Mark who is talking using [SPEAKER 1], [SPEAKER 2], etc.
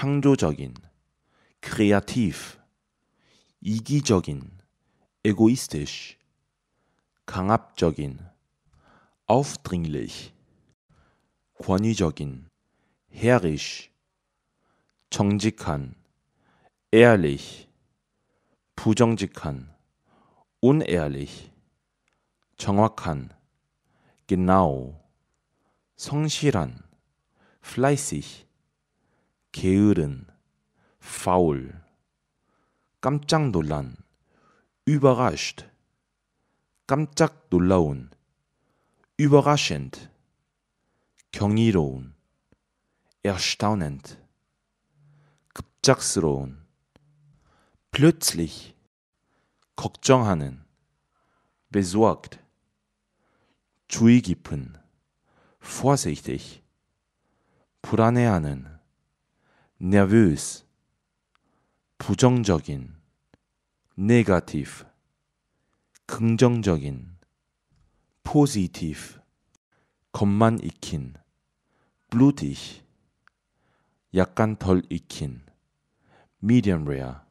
[SPEAKER 1] 창조적인, creativ, 이기적인, egoistisch, 강압적인, aufdringlich, 권위적인, herrisch, 정직한, ehrlich, 부정직한, unehrlich, 정확한, genau, 성실한, fleißig, 게으른, faul, 깜짝 놀란, überrascht, 깜짝 놀라운, überraschend, 경이로운, erstaunend, 급작스러운, plötzlich, 걱정하는, besorgt, 주의 깊은, vorsichtig, 불안해하는, nervös, 부정적인, negativ, 긍정적인, positiv, 겉만 익힌, blutig, 약간 덜 익힌, medium rare,